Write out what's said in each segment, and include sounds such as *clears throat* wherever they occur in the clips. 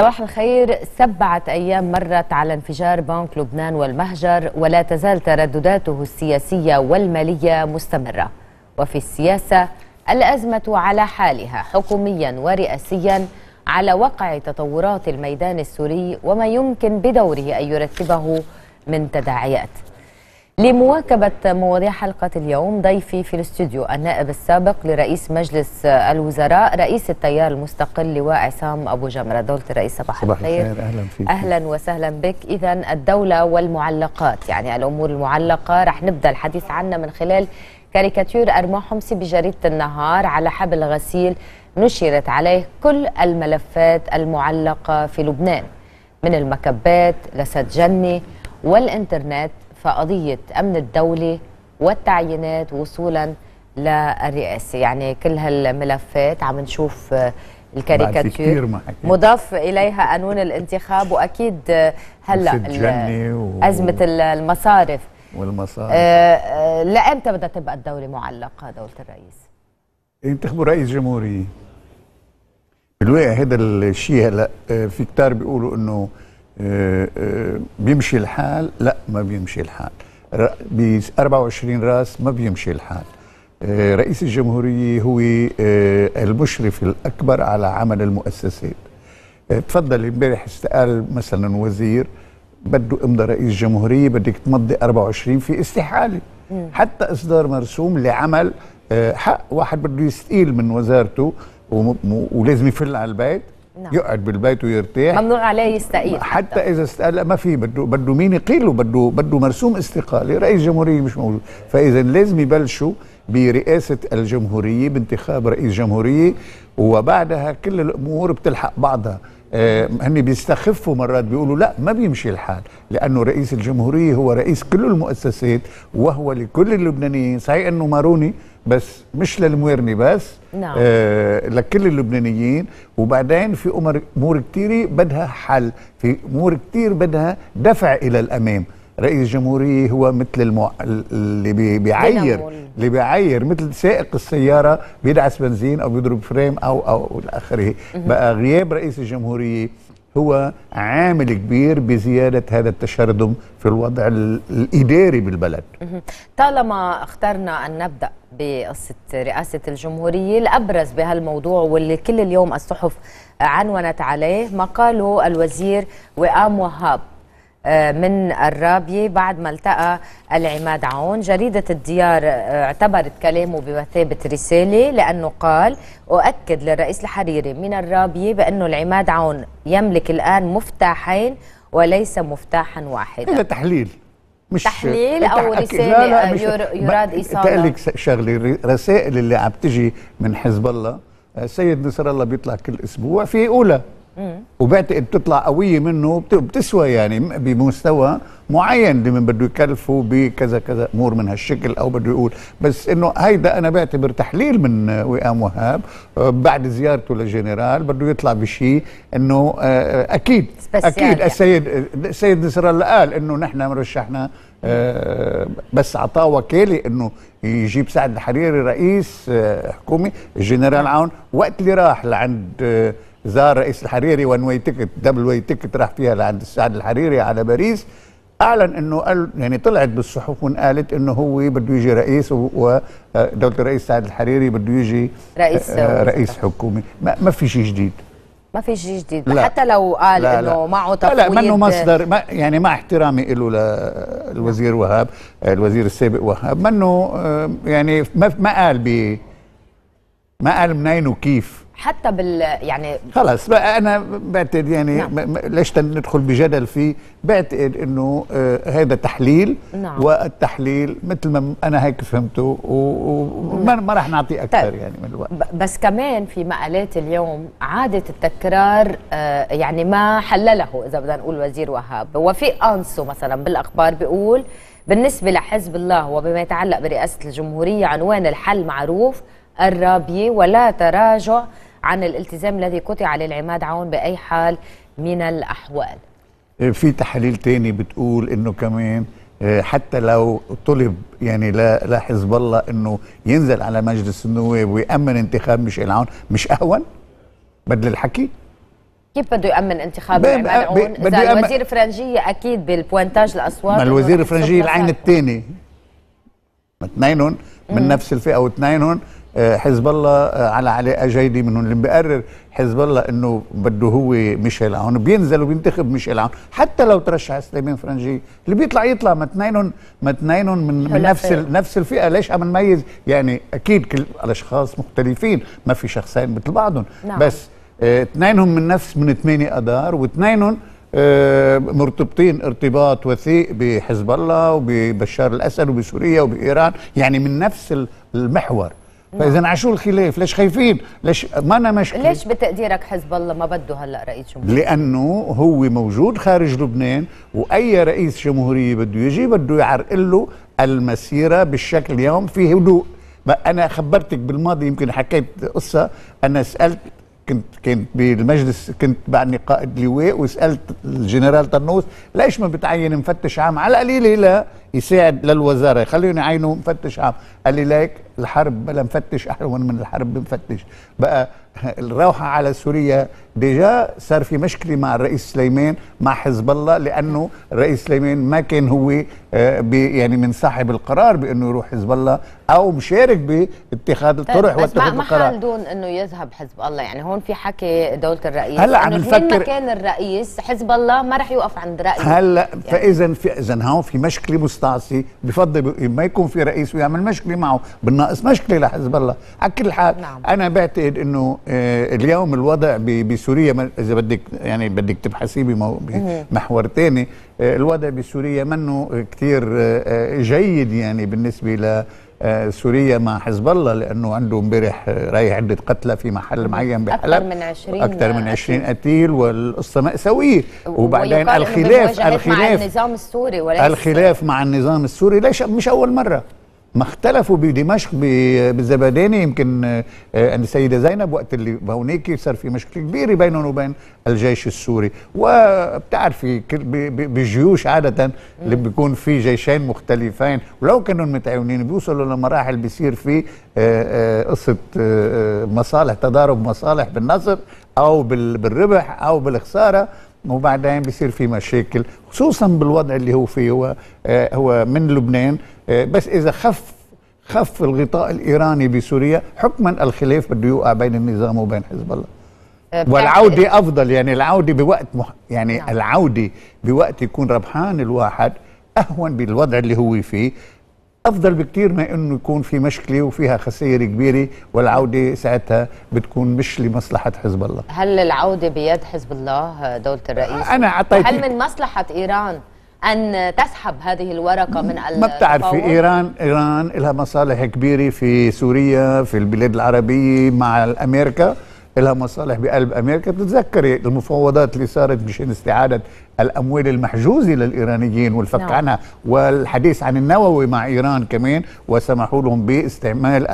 صباح الخير سبعة أيام مرت على انفجار بنك لبنان والمهجر ولا تزال تردداته السياسية والمالية مستمرة وفي السياسة الأزمة على حالها حكوميا ورئاسيا على وقع تطورات الميدان السوري وما يمكن بدوره أن يرتبه من تداعيات لمواكبة مواضيع حلقة اليوم ضيفي في الاستوديو النائب السابق لرئيس مجلس الوزراء رئيس التيار المستقل لواء عصام أبو جمرة دولة الرئيس صباح, صباح الخير أهلا فيك أهلا وسهلا بك إذا الدولة والمعلقات يعني الأمور المعلقة رح نبدأ الحديث عنها من خلال كاريكاتير أرماء حمسي بجريدة النهار على حبل غسيل نشرت عليه كل الملفات المعلقة في لبنان من المكبات لسد جني والإنترنت في قضية أمن الدولة والتعيينات وصولا للرئاسة يعني كل هالملفات عم نشوف آه، الكاريكاتير مضاف إليها قانون الانتخاب وأكيد آه، هلأ أزمة المصارف والمصارف آه،, آه لأمتى بدها تبقى الدولة معلقة دولة الرئيس؟ ينتخبوا رئيس جمهوري بالواقع هذا الشيء هلا في كتار بيقولوا انه بيمشي الحال لا ما بيمشي الحال ب 24 راس ما بيمشي الحال آه، رئيس الجمهورية هو آه، المشرف الأكبر على عمل المؤسسات آه، تفضل امبارح استقال مثلا وزير بده امضى رئيس جمهورية بدك تمضي 24 في استحالة حتى إصدار مرسوم لعمل حق واحد بده يستقيل من وزارته ولازم يفل على البيت نعم. يقعد بالبيت ويرتاح ممنوع عليه يستقيل حتى اذا استقال ما في بده بده مين يقيله بده بده مرسوم استقاله رئيس جمهوريه مش موجود فاذا لازم يبلشوا برئاسه الجمهوريه بانتخاب رئيس جمهوريه وبعدها كل الامور بتلحق بعضها آه، هن بيستخفوا مرات بيقولوا لا ما بيمشي الحال لانه رئيس الجمهوريه هو رئيس كل المؤسسات وهو لكل اللبنانيين صحيح انه ماروني بس مش للمويرني بس نعم. آه لكل اللبنانيين وبعدين في امور كثيره بدها حل في امور كثير بدها دفع الى الامام رئيس الجمهوريه هو مثل المو... اللي بي... بيعير اللي بيعير مثل سائق السياره بيدعس بنزين او بيضرب فريم او او الى اخره بقى غياب رئيس الجمهوريه هو عامل كبير بزيادة هذا التشرذم في الوضع الإداري بالبلد طالما اخترنا أن نبدأ بقصة رئاسة الجمهورية الأبرز بهالموضوع واللي كل اليوم الصحف عنونت عليه مقاله الوزير وئام وهاب آه، من الرابية بعد ما التقى العماد عون جريدة الديار آه، اعتبرت كلامه بمثابة رسالة لأنه قال أؤكد للرئيس الحريري من الرابية بأنه العماد عون يملك الآن مفتاحين وليس مفتاحا واحدا هذا تحليل مش تحليل او رساله لا لا مش يراد ايصالها لك شغله الرسائل اللي عم تجي من حزب الله السيد آه، نصر الله بيطلع كل اسبوع في اولى وبعت بتطلع قويه منه بتسوى يعني بمستوى معين لمن بده يكلفه بكذا كذا امور من هالشكل او بده يقول بس انه هيدا انا بعتبر تحليل من وئام وهاب آه، بعد زيارته للجنرال بده يطلع بشيء انه آه، آه، اكيد اكيد يعني. السيد السيد نصر الله قال انه نحن رشحنا بس اعطاه وكاله انه يجيب سعد الحريري رئيس حكومي الجنرال نعم. عون وقت اللي راح لعند زار رئيس الحريري وان واي تيكت دبل واي تيكت راح فيها لعند السعد الحريري على باريس اعلن انه قال يعني طلعت بالصحف وانقالت انه هو بده يجي رئيس ودوله آه، الرئيس سعد الحريري بده يجي رئيس آه، آه، رئيس حكومي ما, ما في شيء جديد ما في شيء جديد لا حتى لو قال لا انه معه تفويض لا لا منه مصدر ما يعني مع احترامي له للوزير وهاب الوزير السابق وهاب منه يعني ما, ما قال ب ما قال منين وكيف حتى بال يعني خلص بقى انا بعتقد يعني نعم. ليش ندخل بجدل فيه بعتقد انه آه هذا تحليل نعم. والتحليل مثل ما انا هيك فهمته وما نعم. راح نعطيه اكثر طيب. يعني من الوقت بس كمان في مقالات اليوم عاده التكرار آه يعني ما حلله اذا بدنا نقول وزير وهاب وفي انسو مثلا بالاخبار بيقول بالنسبه لحزب الله وبما يتعلق برئاسه الجمهوريه عنوان الحل معروف الرابية ولا تراجع عن الالتزام الذي قطع للعماد عون بأي حال من الأحوال إيه، في تحاليل تاني بتقول انه كمان إيه، حتى لو طلب يعني لحزب الله انه ينزل على مجلس النواب ويامن انتخاب ميشيل عون مش اهون بدل الحكي كيف بده يامن انتخاب عماد عون اذا الوزير فرنجيه اكيد بالبوانتاج الاصوات ما الوزير فرنجيه العين الثاني اثنينهم من نفس الفئه واثنينهم آه، حزب الله آه، على علاقه جيده منهم اللي بقرر حزب الله انه بده هو ميشيل عون بينزل وبينتخب ميشيل عون حتى لو ترشح سليمان فرنجي اللي بيطلع يطلع ما اثنينهم ما اثنينهم من, من نفس نفس الفئه ليش عم نميز يعني اكيد كل الاشخاص مختلفين ما في شخصين مثل بعضهم نعم. بس اثنينهم آه، من نفس من ثمانية اذار واثنينهم اه مرتبطين ارتباط وثيق بحزب الله وببشار الاسد وبسوريا وبايران يعني من نفس المحور نعم. فاذا عاشوا الخلاف ليش خايفين ليش ما انا مشكله ليش بتقديرك حزب الله ما بده هلا رئيس جمهوريه لانه هو موجود خارج لبنان واي رئيس جمهوريه بده يجي بده يعرقل له المسيره بالشكل اليوم في هدوء انا خبرتك بالماضي يمكن حكيت قصه انا سالت كنت كنت بالمجلس كنت بعدني قائد لواء وسالت الجنرال طنوس ليش ما بتعين مفتش عام على القليله لا يساعد للوزاره يخليهم يعينوا مفتش عام قال لي ليك الحرب بلا مفتش احلون من الحرب بمفتش بقى الروحه على سوريا ديجا صار في مشكله مع الرئيس سليمان مع حزب الله لانه الرئيس سليمان ما كان هو آه، يعني من صاحب القرار بانه يروح حزب الله او مشارك باتخاذ طيب، الطرح واتخاذ ما القرار ما دون انه يذهب حزب الله يعني هون في حكي دوله الرئيس هلا عم نفكر كان الرئيس حزب الله ما راح يوقف عند رايه هلا يعني. فاذا اذا هون في مشكله مستقبليه الطعسي بفضل ما يكون في رئيس ويعمل مشكله معه بالناقص مشكله لحزب الله على كل حال نعم. انا بعتقد انه آه، اليوم الوضع بسوريا اذا بدك يعني بدك تبحثي بمحور ثاني آه، الوضع بسوريا منه كثير آه، جيد يعني بالنسبه ل آه، سوريا مع حزب الله لانه عنده امبارح رايح عده قتلى في محل معين بحلب اكثر من 20 اكثر من 20 قتيل والقصه مأساويه وبعدين الخلاف الخلاف مع النظام السوري الخلاف مع النظام السوري ليش مش اول مره ما اختلفوا بدمشق بالزبداني يمكن ان آه، السيده زينب وقت اللي هونيك صار في مشكله كبيره بينهم وبين الجيش السوري وبتعرفي بجيوش عاده اللي بيكون في جيشين مختلفين ولو كانوا متعاونين بيوصلوا لمراحل بيصير في آه، آه، قصه مصالح تضارب مصالح بالنصر او بالربح او بالخساره وبعدين بصير في مشاكل خصوصا بالوضع اللي هو فيه هو آه، هو من لبنان آه، بس اذا خف خف الغطاء الايراني بسوريا حكما الخلاف بده يوقع بين النظام وبين حزب الله آه، والعوده إيه؟ افضل يعني العوده بوقت مح... يعني نعم. العوده بوقت يكون ربحان الواحد اهون بالوضع اللي هو فيه افضل بكتير ما انه يكون في مشكله وفيها خسائر كبيره والعوده ساعتها بتكون مش لمصلحه حزب الله هل العوده بيد حزب الله دوله الرئيس انا اعطيت هل من مصلحه ايران ان تسحب هذه الورقه من ما بتعرفي ايران ايران لها مصالح كبيره في سوريا في البلاد العربيه مع امريكا لها مصالح بقلب امريكا بتتذكري المفاوضات اللي صارت مشان استعاده الاموال المحجوزه للايرانيين والفك عنها نعم. والحديث عن النووي مع ايران كمان وسمحوا لهم باستعمال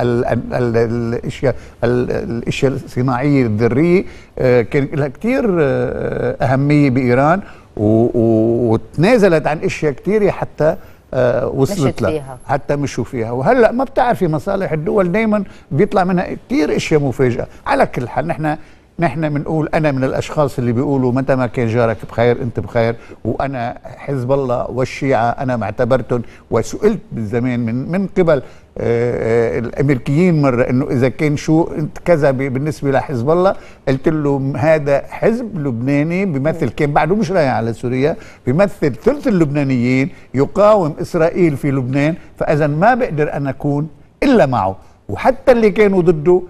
الاشياء الاشياء الصناعيه الذريه آه، كان لها كثير آه، اهميه بايران وتنازلت عن اشياء كثيره حتى آه، وصلت لها حتى مشوا فيها وهلا ما بتعرفي مصالح الدول دائما بيطلع منها كثير اشياء مفاجاه على كل حال نحن نحن بنقول انا من الاشخاص اللي بيقولوا متى ما كان جارك بخير انت بخير وانا حزب الله والشيعه انا ما اعتبرتهم وسئلت بالزمان من من قبل آه، آه، الامريكيين مره انه اذا كان شو كذا بالنسبه لحزب الله قلت له هذا حزب لبناني بيمثل كان بعده مش رايح على سوريا بيمثل ثلث اللبنانيين يقاوم اسرائيل في لبنان فاذا ما بقدر ان اكون الا معه وحتى اللي كانوا ضده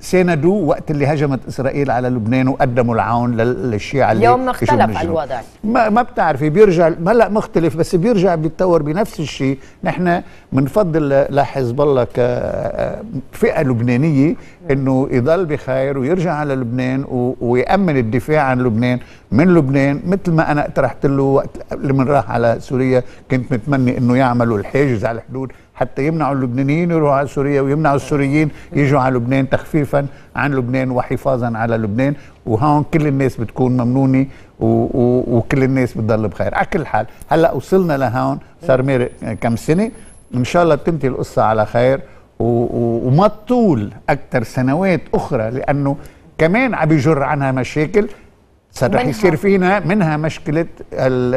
ساندوا وقت اللي هجمت اسرائيل على لبنان وقدموا العون للشيعة اللي يوم اختلف الوضع ما, ما بتعرفي بيرجع هلا مختلف بس بيرجع بيتطور بنفس الشيء نحن بنفضل لحزب الله كفئه لبنانيه انه يضل بخير ويرجع على لبنان ويامن الدفاع عن لبنان من لبنان مثل ما انا اقترحت له وقت اللي من راح على سوريا كنت متمني انه يعملوا الحاجز على الحدود حتى يمنعوا اللبنانيين يروحوا على سوريا ويمنعوا السوريين يجوا على لبنان تخفيفا عن لبنان وحفاظا على لبنان وهون كل الناس بتكون ممنونه وكل الناس بتضل بخير على كل حال هلا وصلنا لهون صار مير كم سنه ان شاء الله بتنتهي القصه على خير وما تطول اكثر سنوات اخرى لانه كمان عم يجر عنها مشاكل يصير فينا منها مشكله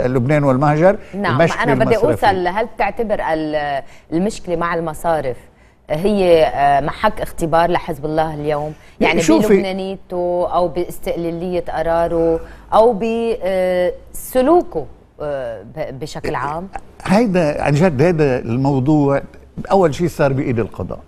لبنان والمهجر نعم انا بدي اوصل هل تعتبر المشكله مع المصارف هي آه، محك اختبار لحزب الله اليوم يعني بلبنانيته او باستقلاليه قراره او بسلوكه آه، آه، بشكل عام هيدا عن جد هيدا الموضوع اول شيء صار بايد القضاء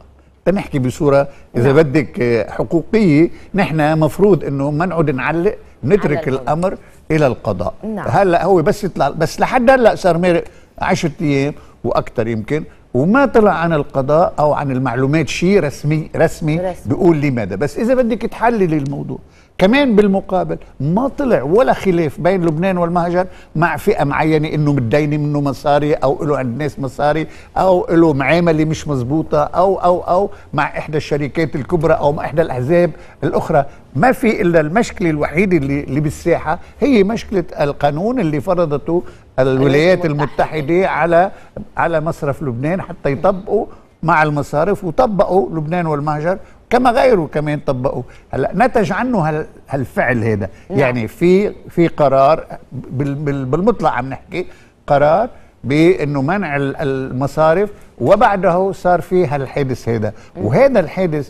تنحكي بصوره اذا نعم. بدك حقوقيه نحن مفروض انه ما نعود نعلق نترك الامر الى القضاء نعم. هلا هو بس يطلع بس لحد هلا صار مارق 10 ايام واكثر يمكن وما طلع عن القضاء او عن المعلومات شيء رسمي رسمي, رسمي. بيقول لماذا بس اذا بدك تحللي الموضوع كمان بالمقابل ما طلع ولا خلاف بين لبنان والمهجر مع فئه معينه انه متدينه منه مصاري او له عند ناس مصاري او له معامله مش مزبوطه او او او مع احدى الشركات الكبرى او مع احدى الاحزاب الاخرى ما في الا المشكله الوحيده اللي, اللي بالساحه هي مشكله القانون اللي فرضته الولايات المتحده على على مصرف لبنان حتى يطبقوا مع المصارف وطبقوا لبنان والمهجر كما غيره كمان طبقوه هلا نتج عنه هالفعل هذا نعم. يعني في في قرار بالمطلق عم نحكي قرار بانه منع المصارف وبعده صار في هالحادث هذا وهذا الحادث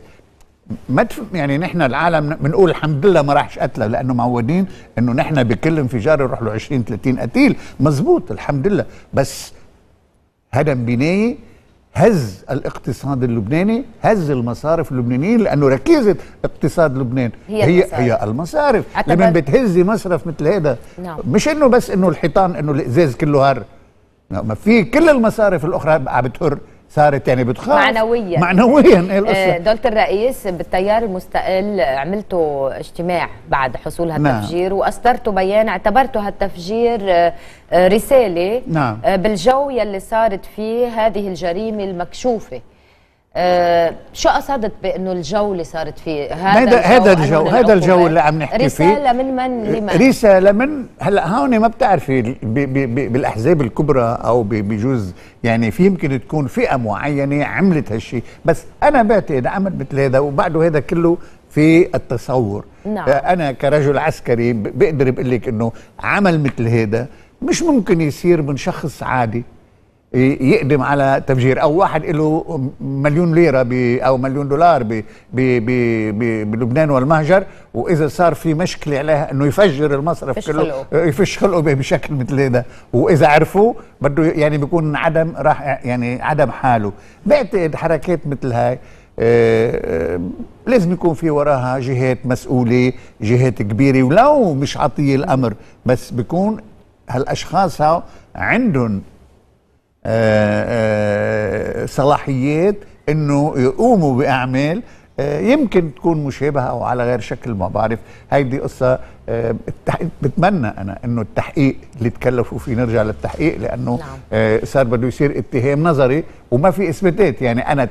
ما يعني نحن العالم بنقول الحمد لله ما راحش قتله لانه معودين انه نحن بكل انفجار يروح له 20 30 قتيل مزبوط الحمد لله بس هدم بنايه هز الاقتصاد اللبناني هز المصارف اللبنانيين لانه ركيزه اقتصاد لبنان هي هي المصارف, هي المصارف. لما بتهزي مصرف مثل هذا نعم. مش انه بس انه الحيطان انه الازاز كله هر نعم. ما في كل المصارف الاخرى عم بتهر صارت يعني بتخاف معنويا معنويا ايه آه، القصه دولة الرئيس بالتيار المستقل عملته اجتماع بعد حصول نعم. هالتفجير نعم. واصدرته بيان اعتبرتوا هالتفجير آه، آه، رساله نعم. بالجو يلي صارت فيه هذه الجريمه المكشوفه آه شو قصدت بانه الجو اللي صارت فيه هذا هذا هذا الجو هذا الجو اللي عم نحكي رسالة فيه رساله من من لمن رساله من هلا هون ما بتعرفي بي بي بي بالاحزاب الكبرى او بجوز يعني في يمكن تكون فئه معينه عملت هالشيء بس انا بعتقد عمل مثل هذا وبعده هذا كله في التصور نعم. آه، انا كرجل عسكري بقدر بقول لك انه عمل مثل هذا مش ممكن يصير من شخص عادي يقدم على تفجير او واحد له مليون ليره او مليون دولار بلبنان والمهجر واذا صار في مشكله عليها انه يفجر المصرف كله يفش خلقه بشكل مثل هذا واذا عرفوه بده يعني بيكون عدم راح يعني عدم حاله بعتقد حركات مثل هاي آه، آه، لازم يكون في وراها جهات مسؤوله جهات كبيره ولو مش عطيه الامر بس بيكون هالاشخاص ها عندهم آه، آه، صلاحيات انه يقوموا باعمال آه، يمكن تكون مشابهه او على غير شكل ما بعرف هيدي قصه بتمنى انا انه التحقيق اللي تكلفوا فيه نرجع للتحقيق لانه نعم. صار بده يصير اتهام نظري وما في اثباتات يعني انا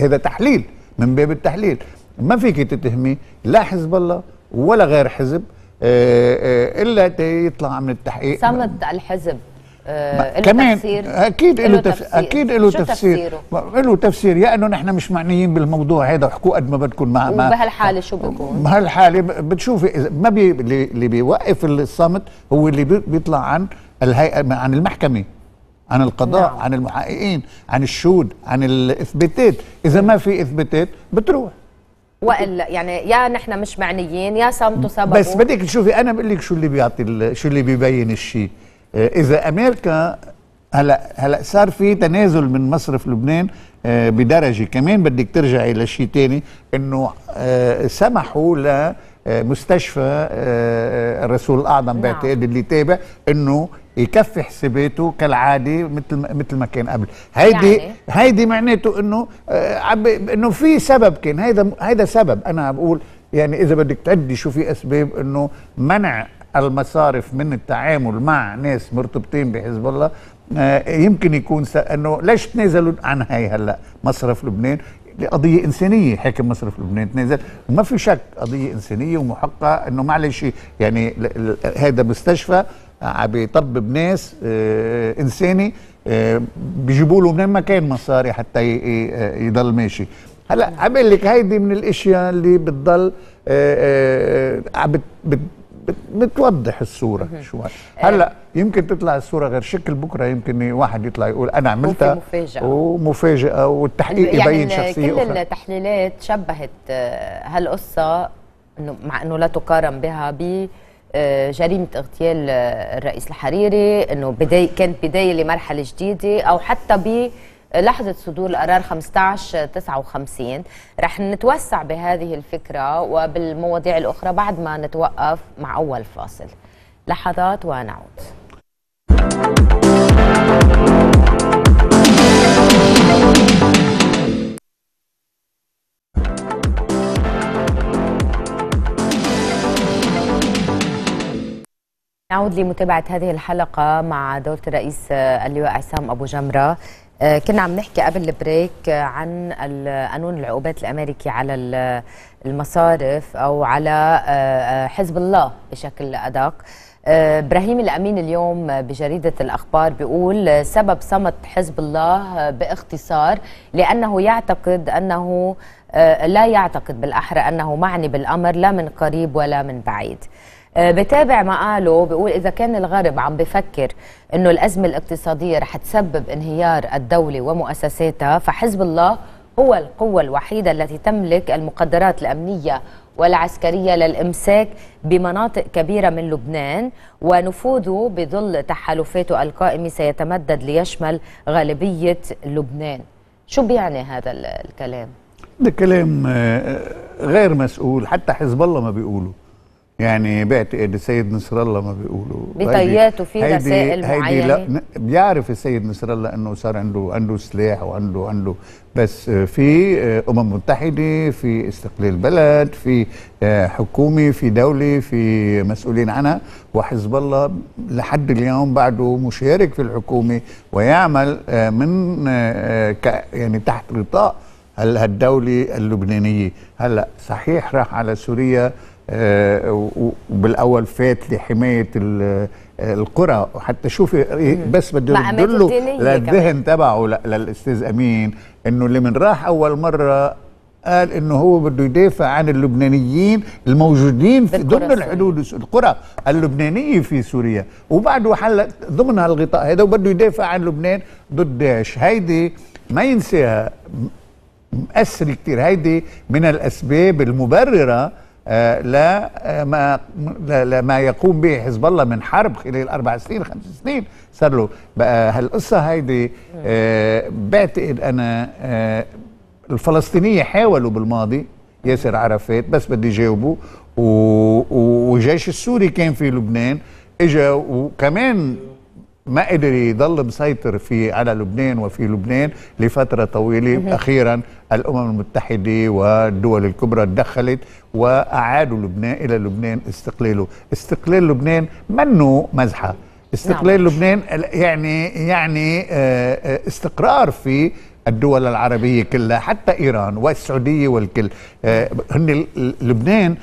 هذا تحليل من باب التحليل ما فيك تتهمي لا حزب الله ولا غير حزب الا يطلع من التحقيق صمت الحزب آه كمان اكيد له تفسير اكيد له تفسير له تفسير يا انه نحن مش معنيين بالموضوع هذا وحكوا قد ما بدكم مع وبهالحاله شو بكون بهالحاله بتشوفي ما بي اللي بيوقف الصمت هو اللي بيطلع عن الهيئه عن المحكمه عن القضاء نعم. عن المحققين عن الشهود عن الاثباتات اذا ما في اثباتات بتروح والا يعني يا نحن مش معنيين يا صمتوا سببوا بس بدك تشوفي انا بقول لك شو اللي بيعطي شو اللي بيبين الشيء آه، اذا امريكا هلا هلا صار في تنازل من مصرف لبنان آه، بدرجه كمان بدك ترجعي لشيء ثاني انه آه، سمحوا ل مستشفى الرسول الاعظم نعم. بعتقد اللي تابع انه يكفي حساباته كالعاده مثل مثل ما كان قبل هيدي يعني. هيدي معناته انه انه في سبب كان هيدا هيدا سبب انا بقول يعني اذا بدك تعدي شو في اسباب انه منع المصارف من التعامل مع ناس مرتبطين بحزب الله آه، يمكن يكون انه ليش تنازلوا عن هاي هلا مصرف لبنان قضية إنسانية حاكم مصرف لبنان تنازل ما في شك قضية إنسانية ومحقة أنه معلش يعني هذا مستشفى آه، عم بيطبب ناس آه، إنساني بيجيبوا له من كان مصاري حتى يضل ماشي هلا عم لك هيدي من الاشياء اللي بتضل عم بتوضح الصوره شوي هلا آه. يمكن تطلع الصوره غير شكل بكره يمكن واحد يطلع يقول انا عملتها مفاجأة. ومفاجاه والتحقيق يعني يبين شخصيه كل أخرى. التحليلات شبهت آه، هالقصه انه مع انه لا تقارن بها ب آه، جريمه اغتيال الرئيس الحريري انه بدايه كانت بدايه لمرحله جديده او حتى ب لحظة صدور القرار 1559 رح نتوسع بهذه الفكرة وبالمواضيع الأخرى بعد ما نتوقف مع أول فاصل لحظات ونعود نعود لمتابعة هذه الحلقة مع دولة الرئيس اللواء عصام أبو جمرة آه، كنا عم نحكي قبل البريك آه، عن قانون العقوبات الامريكي على المصارف او على آه، حزب الله بشكل ادق ابراهيم الامين اليوم بجريده الاخبار بيقول سبب صمت حزب الله باختصار لانه يعتقد انه لا يعتقد بالاحرى انه معني بالامر لا من قريب ولا من بعيد آه، بتابع مقاله بيقول إذا كان الغرب عم بفكر أنه الأزمة الاقتصادية رح تسبب انهيار الدولة ومؤسساتها فحزب الله هو القوة الوحيدة التي تملك المقدرات الأمنية والعسكرية للإمساك بمناطق كبيرة من لبنان ونفوذه بظل تحالفاته القائمة سيتمدد ليشمل غالبية لبنان شو بيعني هذا الكلام؟ ده كلام آه، آه، غير مسؤول حتى حزب الله ما بيقوله يعني بعتقد السيد نصر الله ما بيقولوا بطياته في رسائل معينه لا بيعرف السيد نصر الله انه صار عنده عنده سلاح وعنده عنده بس في آه، امم متحده في استقلال بلد في آه، حكومه في دوله في مسؤولين عنها وحزب الله لحد اليوم بعده مشارك في الحكومه ويعمل آه، من يعني تحت غطاء الدوله اللبنانيه هلا صحيح راح على سوريا آه، وبالاول فات لحمايه آه، القرى وحتى شوفي إيه، بس بده له للذهن تبعه للاستاذ امين انه اللي من راح اول مره قال انه هو بده يدافع عن اللبنانيين الموجودين في ضمن الحدود القرى اللبنانيه في سوريا وبعده حل ضمن هالغطاء هذا وبده يدافع عن لبنان ضد داعش هيدي ما ينساها مأثر كثير هيدي من الاسباب المبرره آه، لا آه، ما لا ما يقوم به حزب الله من حرب خلال اربع سنين خمس سنين صار له بقى هالقصه هيدي آه، بعتقد انا الفلسطينيه حاولوا بالماضي ياسر عرفات بس بدي جاوبه والجيش السوري كان في لبنان اجا وكمان ما قدر يضل مسيطر في على لبنان وفي لبنان لفتره طويله اخيرا الأمم المتحدة والدول الكبرى تدخلت وأعادوا لبنان إلى لبنان استقلاله استقلال لبنان منه مزحة استقلال نعم. لبنان يعني يعني آه، آه، استقرار في الدول العربية كلها حتى إيران والسعودية والكل آه، هن لبنان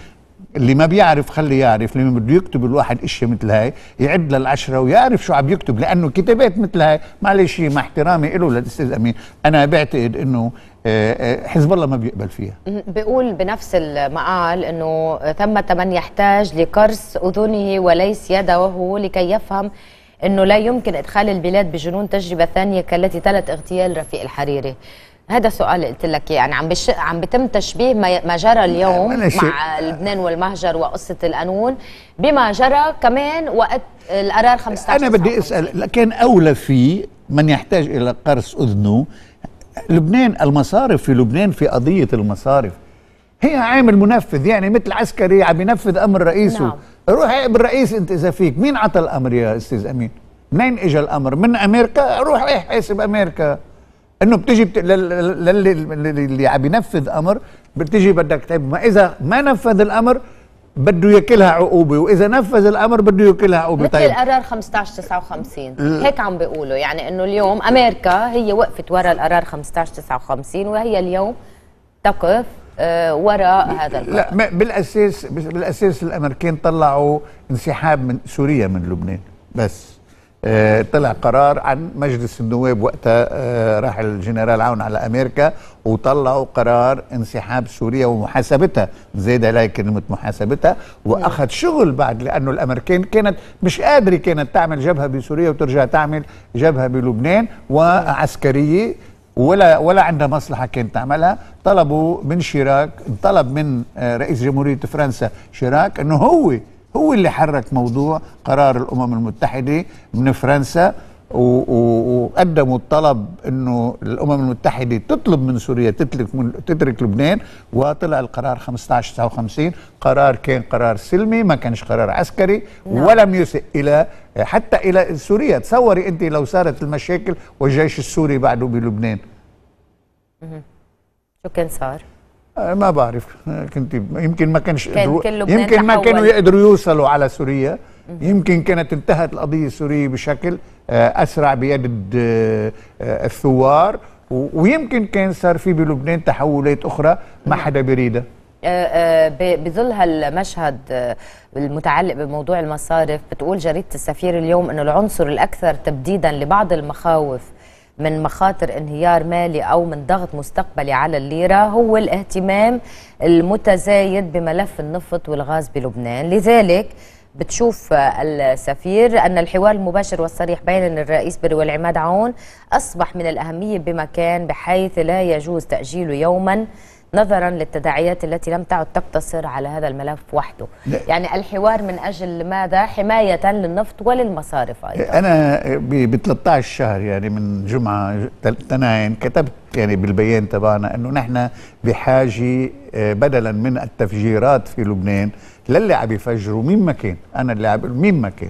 اللي ما بيعرف خلي يعرف لما بده يكتب الواحد اشياء مثل هاي يعد للعشره ويعرف شو عم يكتب لانه كتابات مثل هاي معلش مع احترامي له للاستاذ امين انا بعتقد انه حزب الله ما بيقبل فيها بيقول بنفس المقال انه ثمة من يحتاج لقرص اذنه وليس يده لكي يفهم انه لا يمكن ادخال البلاد بجنون تجربه ثانيه كالتي تلت اغتيال رفيق الحريري هذا سؤال قلت لك يعني عم بش... عم بتم تشبيه ما, ما جرى اليوم مع لبنان والمهجر وقصه القانون بما جرى كمان وقت القرار 15 انا بدي اسال كان اولى في من يحتاج الى قرص اذنه لبنان المصارف في لبنان في قضية المصارف هي عامل منفذ يعني مثل عسكري عم ينفذ أمر رئيسه نعم. روح اقبل الرئيس أنت إذا فيك مين عطى الأمر يا أستاذ أمين منين إجا الأمر من أمريكا روح إيه حاسب أمريكا انه بتجي بت... للي اللي عم ينفذ امر بتجي بدك تعب ما اذا ما نفذ الامر بده ياكلها عقوبه واذا نفذ الامر بده ياكلها عقوبه مثل طيب. القرار 1559 آه. هيك عم بيقولوا يعني انه اليوم امريكا هي وقفت ورا القرار 1559 وهي اليوم تقف آه، وراء هذا القرار لا بالاساس بالاساس الامريكان طلعوا انسحاب من سوريا من لبنان بس آه، طلع قرار عن مجلس النواب وقتها آه، راح الجنرال عون على امريكا وطلعوا قرار انسحاب سوريا ومحاسبتها زيد عليها كلمه محاسبتها واخذ شغل بعد لانه الامريكان كانت مش قادره كانت تعمل جبهه بسوريا وترجع تعمل جبهه بلبنان وعسكريه ولا ولا عندها مصلحه كانت تعملها طلبوا من شيراك طلب من آه، رئيس جمهوريه فرنسا شيراك انه هو هو اللي حرك موضوع قرار الامم المتحده من فرنسا وقدموا الطلب انه الامم المتحده تطلب من سوريا تترك تترك لبنان وطلع القرار 1559 قرار كان قرار سلمي ما كانش قرار عسكري نعم. ولم يسئ الى حتى الى سوريا تصوري انت لو صارت المشاكل والجيش السوري بعده بلبنان شو كان صار؟ آه، ما بعرف آه، كنت يمكن ما كانش كان كان يمكن ما كانوا يقدروا يوصلوا على سوريا يمكن كانت انتهت القضيه السوريه بشكل آه، اسرع بيد الثوار ويمكن كان صار في بلبنان تحولات اخرى ما حدا بيريدها بظل هالمشهد المتعلق بموضوع المصارف بتقول جريده السفير اليوم انه العنصر الاكثر تبديدا لبعض المخاوف من مخاطر انهيار مالي أو من ضغط مستقبلي على الليرة هو الاهتمام المتزايد بملف النفط والغاز بلبنان لذلك بتشوف السفير أن الحوار المباشر والصريح بين الرئيس بري والعماد عون أصبح من الأهمية بمكان بحيث لا يجوز تأجيله يوماً نظرا للتداعيات التي لم تعد تقتصر على هذا الملف وحده لا. يعني الحوار من أجل ماذا حماية للنفط وللمصارف أيضا إيه، أنا ب 13 شهر يعني من جمعة تناين كتبت يعني بالبيان تبعنا أنه نحن بحاجة آه، بدلا من التفجيرات في لبنان للي عم يفجروا مين ما كان أنا اللي عم مين ما كان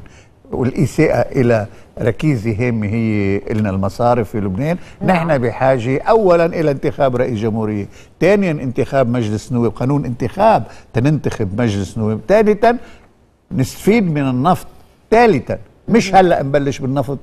والإساءة إلى ركيزة هامة هي إلنا المصارف في لبنان نعم. نحن بحاجة أولا إلى انتخاب رئيس جمهورية ثانيا انتخاب مجلس نواب قانون انتخاب تننتخب مجلس نواب ثالثا نستفيد من النفط ثالثا مش نعم. هلأ نبلش بالنفط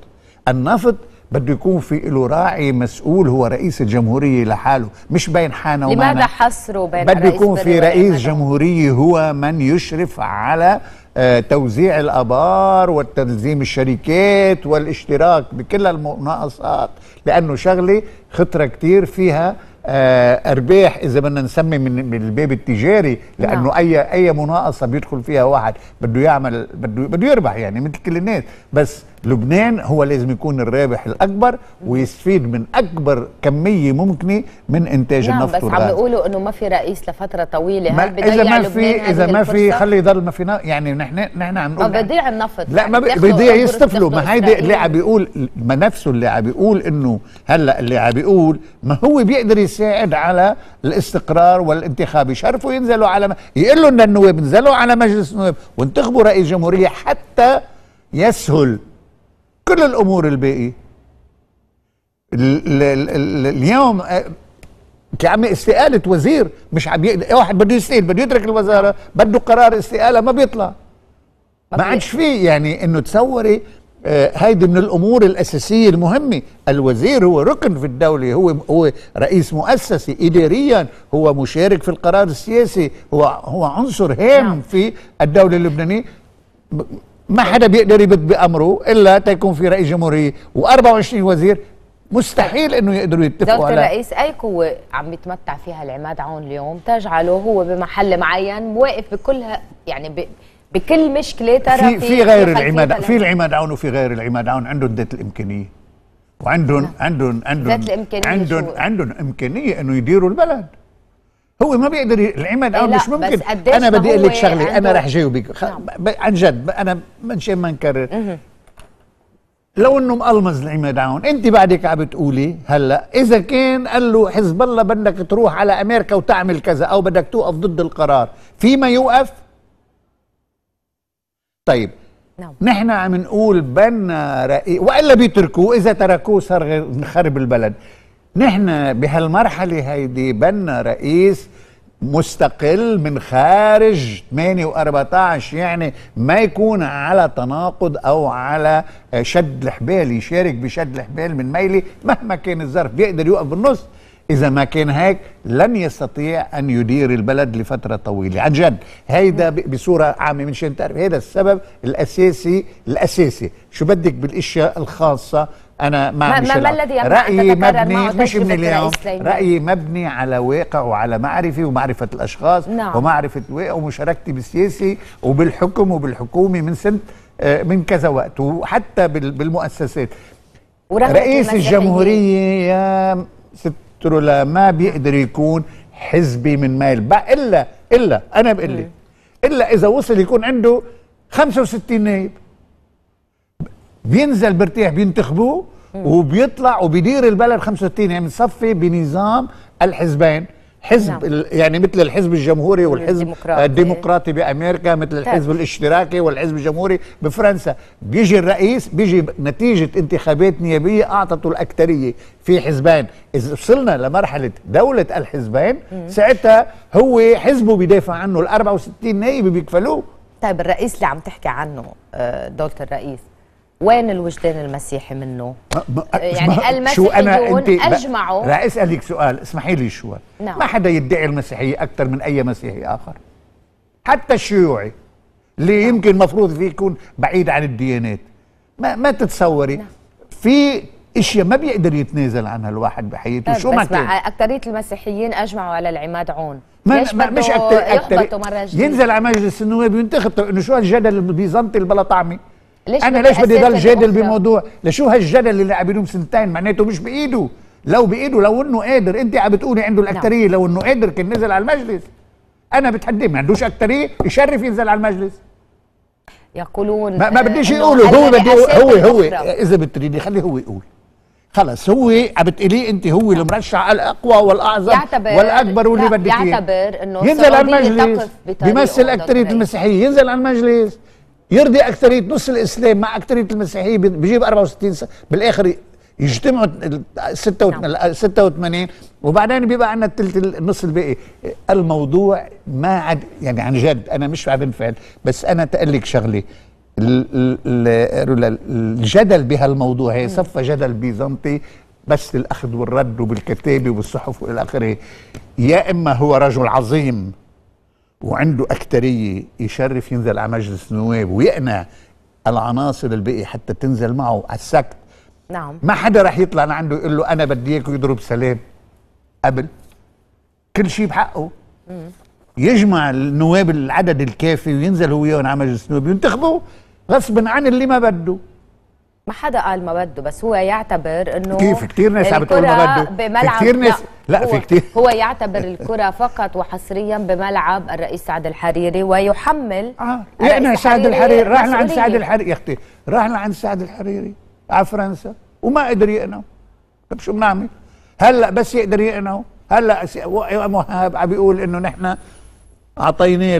النفط بده يكون في له راعي مسؤول هو رئيس الجمهورية لحاله مش بين حانة ومانه لماذا حصره بين بده يكون في رئيس جمهورية هو من يشرف على آه، توزيع الابار وتنظيم الشركات والاشتراك بكل المناقصات لانه شغله خطره كثير فيها آه، ارباح اذا بدنا نسمي من الباب التجاري لانه نعم. اي اي مناقصه بيدخل فيها واحد بده يعمل بده بده يربح يعني مثل كل الناس بس لبنان هو لازم يكون الرابح الاكبر ويستفيد من اكبر كميه ممكنه من انتاج نعم النفط بس عم بيقولوا انه ما في رئيس لفتره طويله ما اذا ما في اذا ما في خلي يضل ما في يعني نحن نحن عم نقول ما بيضيع النفط لا ما بيضيع يستفلوا ما هيدي اللي عم بيقول ما نفسه اللي عم بيقول انه هلا اللي عم بيقول ما هو بيقدر يساعد على الاستقرار والانتخاب يشرفوا ينزلوا على يقول لهم للنواب انزلوا على مجلس النواب وانتخبوا رئيس جمهوريه حتى يسهل كل الامور الباقي اليوم يا آه، عمي استقالة وزير مش عم يقدر إيه واحد بده يستقيل بده يترك الوزارة بده قرار استقالة ما بيطلع ما عادش فيه يعني انه تصوري آه، هيدي من الامور الاساسيه المهمه الوزير هو ركن في الدوله هو هو رئيس مؤسسه اداريا هو مشارك في القرار السياسي هو هو عنصر هام نعم. في الدوله اللبنانيه ما حدا بيقدر يبت بامره الا تكون في رئيس جمهوريه و24 وزير مستحيل انه يقدروا يتفقوا على الرئيس اي قوه عم يتمتع فيها العماد عون اليوم تجعله هو بمحل معين واقف بكل يعني ب... بكل مشكله ترى في في غير العماد في العماد عون وفي غير العماد عون عندهم ذات الامكانيه وعندهم نعم. عندهم عندهم عندهم عندهم امكانيه انه يديروا البلد هو ما بيقدر العماد اه مش ممكن انا بدي اقول لك شغله انا رح جاوبك خ... نعم. عن جد انا منشان ما نكرر لو انه مقلمز العماد عون انت بعدك عم بتقولي هلا اذا كان قال له حزب الله بدك تروح على امريكا وتعمل كذا او بدك توقف ضد القرار فيما يوقف طيب نعم. نحن عم نقول بنا رأي والا بيتركوه اذا تركوه صار نخرب البلد نحن بهالمرحله هيدي بنا رئيس مستقل من خارج 48 يعني ما يكون على تناقض او على آه، شد الحبال يشارك بشد الحبال من ميلي مهما كان الظرف بيقدر يوقف بالنص اذا ما كان هيك لن يستطيع ان يدير البلد لفتره طويله عن جد هيدا بصوره عامه من شان تعرف هيدا السبب الاساسي الاساسي شو بدك بالاشياء الخاصه انا ما ما ما الذي رايي مبني مش من اليوم رايي مبني على واقع وعلى معرفي ومعرفه الاشخاص نعم. ومعرفه واقع ومشاركتي بالسياسي وبالحكم وبالحكومه من سنه آه، من كذا وقت وحتى بالمؤسسات رئيس الجمهوريه يا ست رولا ما بيقدر يكون حزبي من مايل بقى الا الا انا بقول لك الا اذا وصل يكون عنده 65 نائب بينزل برتاح بينتخبوه وبيطلع وبيدير البلد 65 يعني بنصفي بنظام الحزبين حزب نعم. يعني مثل الحزب الجمهوري والحزب الديمقراطي, الديمقراطي بامريكا مثل طيب. الحزب طيب. الاشتراكي والحزب الجمهوري بفرنسا بيجي الرئيس بيجي نتيجه انتخابات نيابيه اعطته الاكثريه في حزبين اذا وصلنا لمرحله دوله الحزبين ساعتها هو حزبه بيدافع عنه ال 64 نائب بيكفلوه طيب الرئيس اللي عم تحكي عنه آه، دوله الرئيس وين الوجدان المسيحي منه؟ ما آه، يعني المسيحيون اجمعوا رح اسالك سؤال اسمحي لي شوي نعم. ما حدا يدعي المسيحيه اكثر من اي مسيحي اخر حتى الشيوعي اللي نعم. يمكن المفروض فيه يكون بعيد عن الديانات ما ما تتصوري نعم. في اشياء ما بيقدر يتنازل عنها الواحد بحياته طيب، شو ما كان اكثريه المسيحيين اجمعوا على العماد عون ما, ما مش اكثر ينزل على مجلس النواب وينتخب انه شو هالجدل البيزنطي البلا بلا طعمه ليش انا ليش بدي ضل جادل بموضوع لشو هالجدل اللي عم بينهم سنتين معناته مش بايده لو بايده لو انه قادر انت عم بتقولي عنده نعم. الاكثريه لو انه قادر كان نزل على المجلس انا بتحديه ما عندوش اكثريه يشرف ينزل على المجلس يقولون ما, ما آه، بديش يقولوا هو بده هو هو اذا بتريدي خليه هو يقول خلص هو عم بتقوليه انت هو نعم. المرشح الاقوى والاعظم يعتبر والاكبر واللي بدك اياه يعتبر انه ينزل على المجلس بيمثل اكثريه المسيحيه ينزل على المجلس يرضي اكثريه نص الاسلام مع اكثريه المسيحيه بيجيب 64 سنه بالاخر يجتمعوا 86 نعم. وبعدين بيبقى عندنا الثلث النص الباقي الموضوع ما عاد يعني عن جد انا مش عم بنفعل بس انا تقلك شغله الجدل بهالموضوع هي صفى جدل بيزنطي بس للاخذ والرد وبالكتابه وبالصحف والى اخره يا اما هو رجل عظيم وعنده أكترية يشرف ينزل على مجلس النواب ويقنع العناصر الباقي حتى تنزل معه على السكت نعم ما حدا رح يطلع لعنده يقول له أنا بدي اياك يضرب سلام قبل كل شيء بحقه مم. يجمع النواب العدد الكافي وينزل هو وياهم على مجلس النواب ينتخبوا غصبا عن اللي ما بده ما حدا قال ما بده بس هو يعتبر انه كيف كثير ناس عم بتقول ما بده بملعب كثير ناس لا, لا في كثير هو يعتبر الكره فقط وحصريا بملعب الرئيس سعد الحريري ويحمل اه لقنا سعد الحريري رحنا عند سعد الحريري يا اختي رحنا عند سعد الحريري على فرنسا وما قدر يقنعه طب شو بنعمل؟ هلا بس يقدر يقنعه هلا وهاب عم بيقول انه نحن اعطيني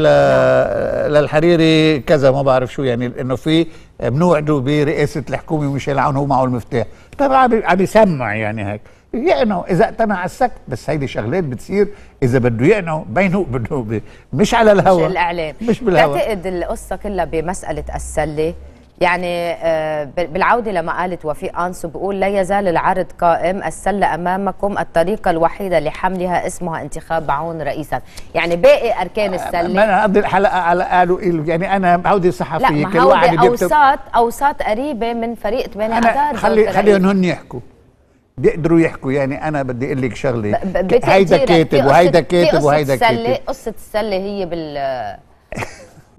للحريري كذا ما بعرف شو يعني انه في بنوعده برئاسه الحكومه وميشيل عون هو معه المفتاح طبعا عم يسمع يعني هيك يقنعوا اذا اقتنع السكت بس هيدي شغلات بتصير اذا بده يقنعوا بينه بده مش على الهواء مش الاعلام مش بالهواء تعتقد القصه كلها بمساله السله يعني آه، بالعودة لما قالت وفي أنسو بقول لا يزال العرض قائم السلة أمامكم الطريقة الوحيدة لحملها اسمها انتخاب عون رئيسا يعني باقي أركان آه، السلة أنا قضي الحلقة على قالوا إيه، يعني أنا عودة صحفية لا ما هودي أوساط أوساط قريبة من فريق 8 أذار خلي خليهم هن يحكوا بيقدروا يحكوا يعني انا بدي اقول لك شغله هيدا كاتب وهيدا كاتب وهيدا كاتب قصه السله هي بال